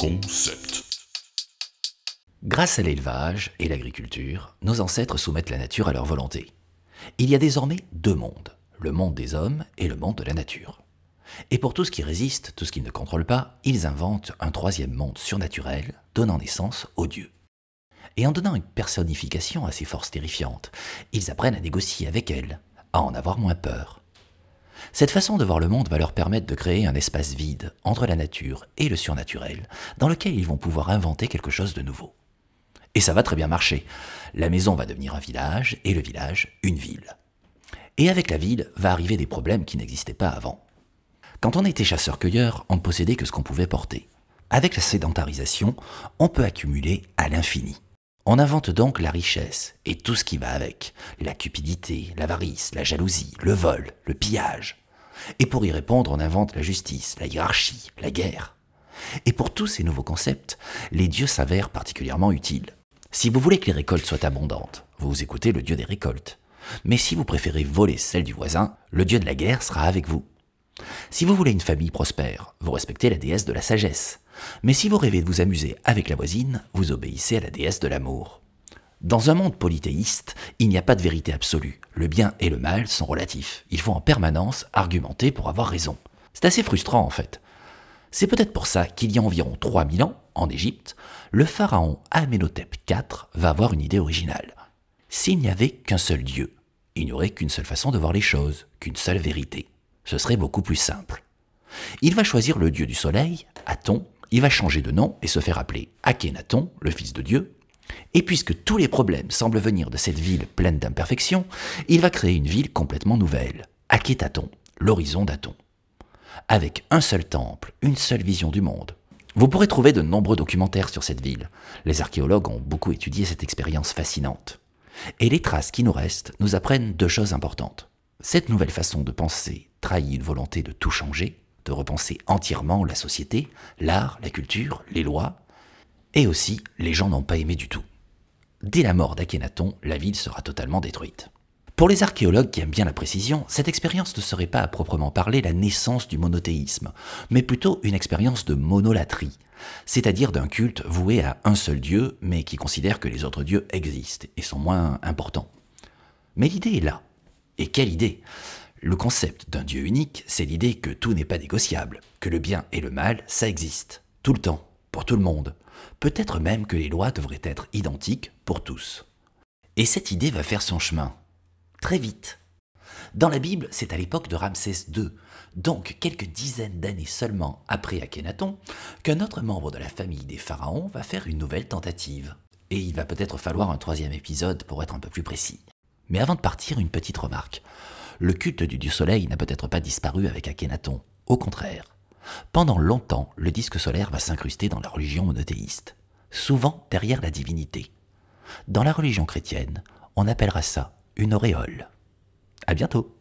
Concept. Grâce à l'élevage et l'agriculture, nos ancêtres soumettent la nature à leur volonté. Il y a désormais deux mondes, le monde des hommes et le monde de la nature. Et pour tout ce qui résiste, tout ce qu'ils ne contrôlent pas, ils inventent un troisième monde surnaturel, donnant naissance aux dieux. Et en donnant une personnification à ces forces terrifiantes, ils apprennent à négocier avec elles, à en avoir moins peur. Cette façon de voir le monde va leur permettre de créer un espace vide entre la nature et le surnaturel, dans lequel ils vont pouvoir inventer quelque chose de nouveau. Et ça va très bien marcher. La maison va devenir un village et le village une ville. Et avec la ville va arriver des problèmes qui n'existaient pas avant. Quand on était chasseur-cueilleur, on ne possédait que ce qu'on pouvait porter. Avec la sédentarisation, on peut accumuler à l'infini. On invente donc la richesse et tout ce qui va avec, la cupidité, l'avarice, la jalousie, le vol, le pillage. Et pour y répondre, on invente la justice, la hiérarchie, la guerre. Et pour tous ces nouveaux concepts, les dieux s'avèrent particulièrement utiles. Si vous voulez que les récoltes soient abondantes, vous écoutez le dieu des récoltes. Mais si vous préférez voler celle du voisin, le dieu de la guerre sera avec vous. Si vous voulez une famille prospère, vous respectez la déesse de la sagesse. Mais si vous rêvez de vous amuser avec la voisine, vous obéissez à la déesse de l'amour. Dans un monde polythéiste, il n'y a pas de vérité absolue. Le bien et le mal sont relatifs. Il faut en permanence argumenter pour avoir raison. C'est assez frustrant en fait. C'est peut-être pour ça qu'il y a environ 3000 ans, en Égypte, le pharaon Amenhotep IV va avoir une idée originale. S'il n'y avait qu'un seul Dieu, il n'y aurait qu'une seule façon de voir les choses, qu'une seule vérité. Ce serait beaucoup plus simple. Il va choisir le dieu du soleil, Aton, il va changer de nom et se faire appeler Akhenaton, le fils de Dieu. Et puisque tous les problèmes semblent venir de cette ville pleine d'imperfections, il va créer une ville complètement nouvelle, Akhetaton, l'horizon d'Aton. Avec un seul temple, une seule vision du monde. Vous pourrez trouver de nombreux documentaires sur cette ville. Les archéologues ont beaucoup étudié cette expérience fascinante. Et les traces qui nous restent nous apprennent deux choses importantes. Cette nouvelle façon de penser trahit une volonté de tout changer, de repenser entièrement la société, l'art, la culture, les lois, et aussi les gens n'ont pas aimé du tout. Dès la mort d'Akhenaton, la ville sera totalement détruite. Pour les archéologues qui aiment bien la précision, cette expérience ne serait pas à proprement parler la naissance du monothéisme, mais plutôt une expérience de monolatrie, c'est-à-dire d'un culte voué à un seul dieu, mais qui considère que les autres dieux existent et sont moins importants. Mais l'idée est là. Et quelle idée le concept d'un Dieu unique, c'est l'idée que tout n'est pas négociable, que le bien et le mal, ça existe, tout le temps, pour tout le monde. Peut-être même que les lois devraient être identiques pour tous. Et cette idée va faire son chemin. Très vite. Dans la Bible, c'est à l'époque de Ramsès II, donc quelques dizaines d'années seulement après Akhenaton, qu'un autre membre de la famille des pharaons va faire une nouvelle tentative. Et il va peut-être falloir un troisième épisode pour être un peu plus précis. Mais avant de partir, une petite remarque le culte du dieu soleil n'a peut-être pas disparu avec Akhenaton, au contraire. Pendant longtemps, le disque solaire va s'incruster dans la religion monothéiste, souvent derrière la divinité. Dans la religion chrétienne, on appellera ça une auréole. À bientôt!